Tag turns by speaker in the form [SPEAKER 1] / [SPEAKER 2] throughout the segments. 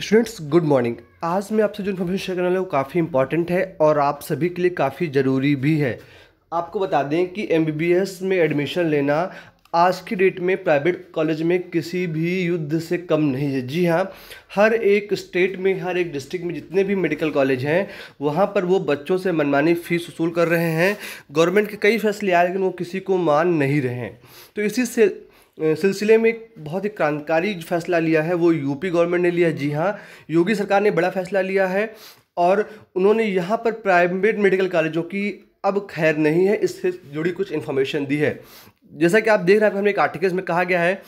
[SPEAKER 1] students good morning आज मैं आपसे जो इन्फॉर्मेशन शेयर करने वाला काफ़ी इंपॉर्टेंट है और आप सभी के लिए काफ़ी ज़रूरी भी है आपको बता दें कि एम में एडमिशन लेना आज की डेट में प्राइवेट कॉलेज में किसी भी युद्ध से कम नहीं है जी हाँ हर एक स्टेट में हर एक डिस्ट्रिक्ट में जितने भी मेडिकल कॉलेज हैं वहाँ पर वो बच्चों से मनमानी फ़ीस वसूल कर रहे हैं गवर्नमेंट के कई फैसले आए लेकिन वो किसी को मान नहीं रहे हैं तो इसी से सिलसिले में एक बहुत ही क्रांतिकारी फैसला लिया है वो यूपी गवर्नमेंट ने लिया जी हाँ योगी सरकार ने बड़ा फैसला लिया है और उन्होंने यहाँ पर प्राइवेट मेडिकल कॉलेजों की अब खैर नहीं है इससे जुड़ी कुछ इन्फॉर्मेशन दी है जैसा कि आप देख रहे हैं हमने एक आर्टिकल में कहा गया है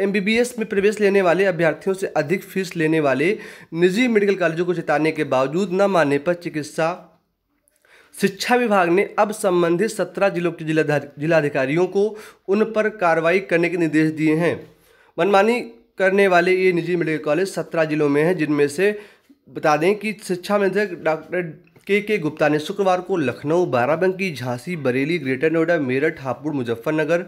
[SPEAKER 1] एम में प्रवेश लेने वाले अभ्यर्थियों से अधिक फीस लेने वाले निजी मेडिकल कॉलेजों को चेताने के बावजूद न मानने पर चिकित्सा शिक्षा विभाग ने अब संबंधित सत्रह जिलों के जिला जिलाधिकारियों को उन पर कार्रवाई करने के निर्देश दिए हैं मनमानी करने वाले ये निजी मेडिकल कॉलेज सत्रह जिलों में हैं जिनमें से बता दें कि शिक्षा निदेशक डॉक्टर के के गुप्ता ने शुक्रवार को लखनऊ बाराबंकी झांसी बरेली ग्रेटर नोएडा मेरठ हापुड़ मुजफ्फरनगर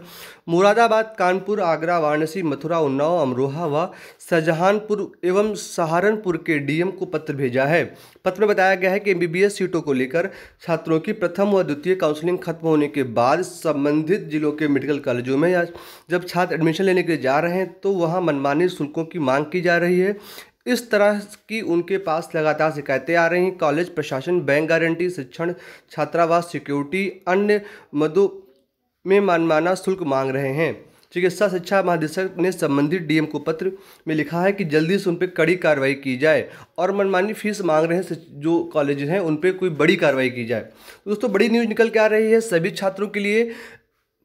[SPEAKER 1] मुरादाबाद कानपुर आगरा वाराणसी मथुरा उन्नाव अमरोहा व शाहजहानपुर एवं सहारनपुर के डीएम को पत्र भेजा है पत्र में बताया गया है कि एमबीबीएस सीटों को लेकर छात्रों की प्रथम व द्वितीय काउंसलिंग खत्म होने के बाद संबंधित जिलों के मेडिकल कॉलेजों में जब छात्र एडमिशन लेने के लिए जा रहे हैं तो वहाँ मनमानी शुल्कों की मांग की जा रही है इस तरह की उनके पास लगातार शिकायतें आ रही हैं कॉलेज प्रशासन बैंक गारंटी शिक्षण छात्रावास सिक्योरिटी अन्य मदों में मनमाना शुल्क मांग रहे हैं चिकित्सा शिक्षा महानिदेशक ने संबंधित डीएम को पत्र में लिखा है कि जल्दी से उन पर कड़ी कार्रवाई की जाए और मनमानी फीस मांग रहे हैं जो कॉलेज हैं उन पर कोई बड़ी कार्रवाई की जाए दोस्तों बड़ी न्यूज़ निकल के आ रही है सभी छात्रों के लिए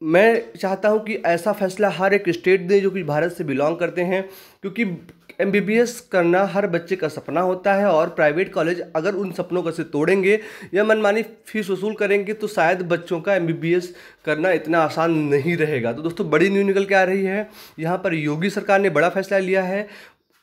[SPEAKER 1] मैं चाहता हूँ कि ऐसा फैसला हर एक स्टेट दे जो कि भारत से बिलोंग करते हैं क्योंकि एम करना हर बच्चे का सपना होता है और प्राइवेट कॉलेज अगर उन सपनों का से तोड़ेंगे या मनमानी फीस वसूल करेंगे तो शायद बच्चों का एम करना इतना आसान नहीं रहेगा तो दोस्तों बड़ी न्यूज निकल के आ रही है यहाँ पर योगी सरकार ने बड़ा फैसला लिया है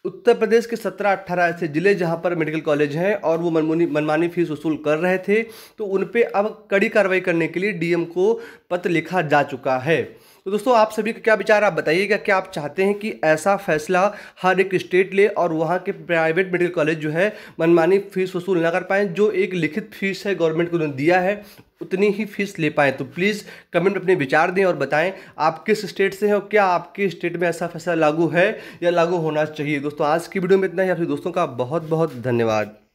[SPEAKER 1] उत्तर प्रदेश के सत्रह अट्ठारह ऐसे ज़िले जहां पर मेडिकल कॉलेज हैं और वो मनमोनी मनमानी फीस वसूल कर रहे थे तो उन पर अब कड़ी कार्रवाई करने के लिए डीएम को पत्र लिखा जा चुका है तो दोस्तों आप सभी का क्या विचार आप बताइएगा क्या आप चाहते हैं कि ऐसा फैसला हर एक स्टेट ले और वहाँ के प्राइवेट मेडिकल कॉलेज जो है मनमानी फीस वसूल ना कर पाएँ जो एक लिखित फीस है गवर्नमेंट को दिया है उतनी ही फीस ले पाएँ तो प्लीज़ कमेंट अपने विचार दें और बताएं आप किस स्टेट से हैं और क्या आपके स्टेट में ऐसा फैसला लागू है या लागू होना चाहिए दोस्तों आज की वीडियो में इतना ही आपसे दोस्तों का बहुत बहुत धन्यवाद